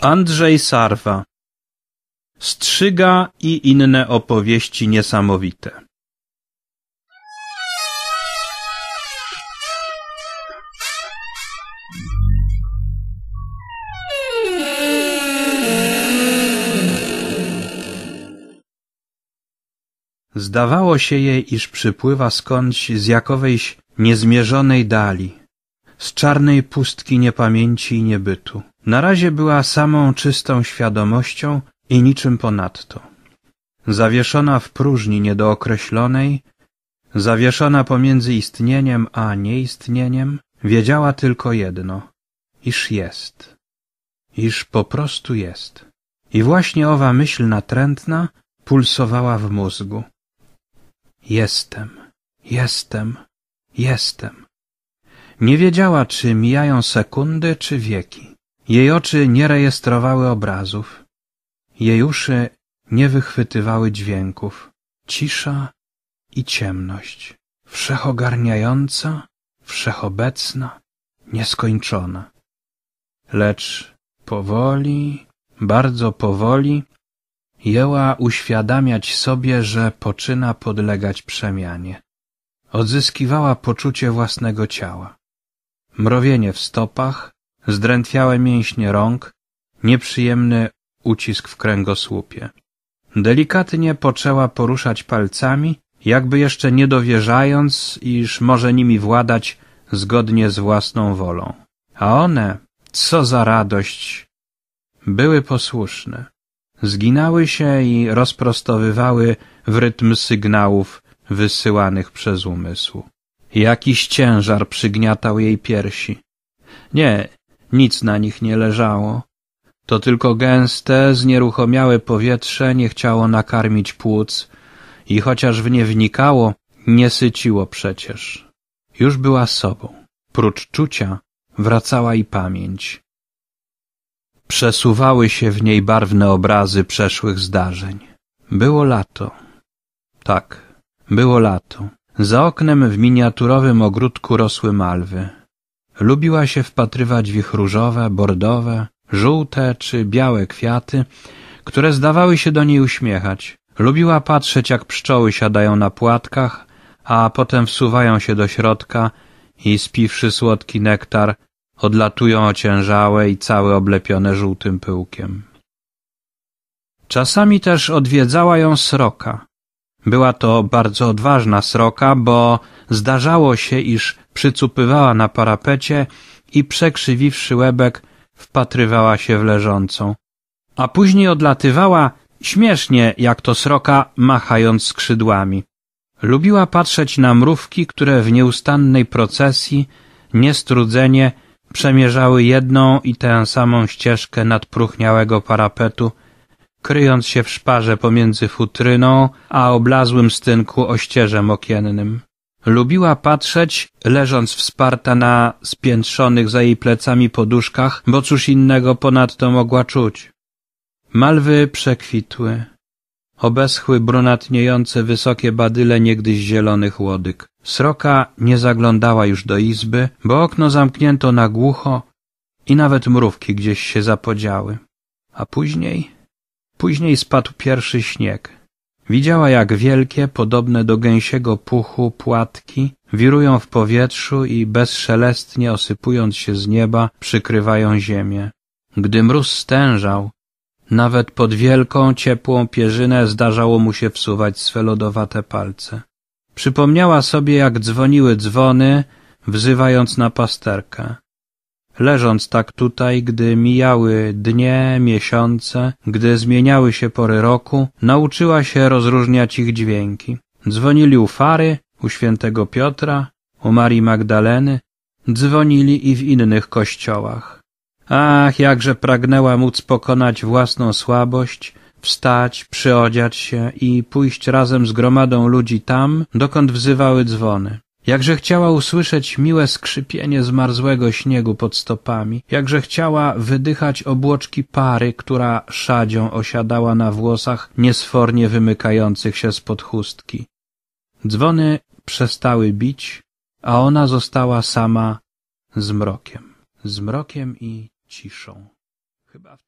Andrzej Sarwa Strzyga i inne opowieści niesamowite Zdawało się jej, iż przypływa skądś z jakowejś niezmierzonej dali, z czarnej pustki niepamięci i niebytu. Na razie była samą czystą świadomością i niczym ponadto. Zawieszona w próżni niedookreślonej, zawieszona pomiędzy istnieniem a nieistnieniem, wiedziała tylko jedno, iż jest, iż po prostu jest. I właśnie owa myśl natrętna pulsowała w mózgu. Jestem, jestem, jestem. Nie wiedziała, czy mijają sekundy, czy wieki. Jej oczy nie rejestrowały obrazów, jej uszy nie wychwytywały dźwięków. Cisza i ciemność, wszechogarniająca, wszechobecna, nieskończona. Lecz powoli, bardzo powoli, jęła uświadamiać sobie, że poczyna podlegać przemianie. Odzyskiwała poczucie własnego ciała. Mrowienie w stopach, zdrętwiałe mięśnie rąk, nieprzyjemny ucisk w kręgosłupie. Delikatnie poczęła poruszać palcami, jakby jeszcze nie dowierzając, iż może nimi władać zgodnie z własną wolą. A one, co za radość, były posłuszne. Zginały się i rozprostowywały w rytm sygnałów wysyłanych przez umysł. Jakiś ciężar przygniatał jej piersi. Nie, nic na nich nie leżało. To tylko gęste, znieruchomiałe powietrze nie chciało nakarmić płuc i chociaż w nie wnikało, nie syciło przecież. Już była sobą. Prócz czucia wracała i pamięć. Przesuwały się w niej barwne obrazy przeszłych zdarzeń. Było lato. Tak, było lato. Za oknem w miniaturowym ogródku rosły malwy. Lubiła się wpatrywać w ich różowe, bordowe, żółte czy białe kwiaty, które zdawały się do niej uśmiechać. Lubiła patrzeć, jak pszczoły siadają na płatkach, a potem wsuwają się do środka i spiwszy słodki nektar, odlatują ociężałe i całe oblepione żółtym pyłkiem. Czasami też odwiedzała ją sroka, była to bardzo odważna sroka, bo zdarzało się, iż przycupywała na parapecie i przekrzywiwszy łebek, wpatrywała się w leżącą. A później odlatywała śmiesznie, jak to sroka, machając skrzydłami. Lubiła patrzeć na mrówki, które w nieustannej procesji, niestrudzenie, przemierzały jedną i tę samą ścieżkę nadpruchniałego parapetu, kryjąc się w szparze pomiędzy futryną a oblazłym stynku ościeżem okiennym. Lubiła patrzeć, leżąc wsparta na spiętrzonych za jej plecami poduszkach, bo cóż innego ponadto mogła czuć. Malwy przekwitły. Obeschły brunatniejące wysokie badyle niegdyś zielonych łodyg. Sroka nie zaglądała już do izby, bo okno zamknięto na głucho i nawet mrówki gdzieś się zapodziały. A później Później spadł pierwszy śnieg. Widziała, jak wielkie, podobne do gęsiego puchu, płatki wirują w powietrzu i bezszelestnie osypując się z nieba przykrywają ziemię. Gdy mróz stężał, nawet pod wielką, ciepłą pierzynę zdarzało mu się wsuwać swe lodowate palce. Przypomniała sobie, jak dzwoniły dzwony, wzywając na pasterkę. Leżąc tak tutaj, gdy mijały dnie, miesiące, gdy zmieniały się pory roku, nauczyła się rozróżniać ich dźwięki. Dzwonili u Fary, u świętego Piotra, u Marii Magdaleny, dzwonili i w innych kościołach. Ach, jakże pragnęła móc pokonać własną słabość, wstać, przyodziać się i pójść razem z gromadą ludzi tam, dokąd wzywały dzwony. Jakże chciała usłyszeć miłe skrzypienie zmarzłego śniegu pod stopami, jakże chciała wydychać obłoczki pary, która szadzią osiadała na włosach niesfornie wymykających się spod chustki. Dzwony przestały bić, a ona została sama z mrokiem, z mrokiem i ciszą. Chyba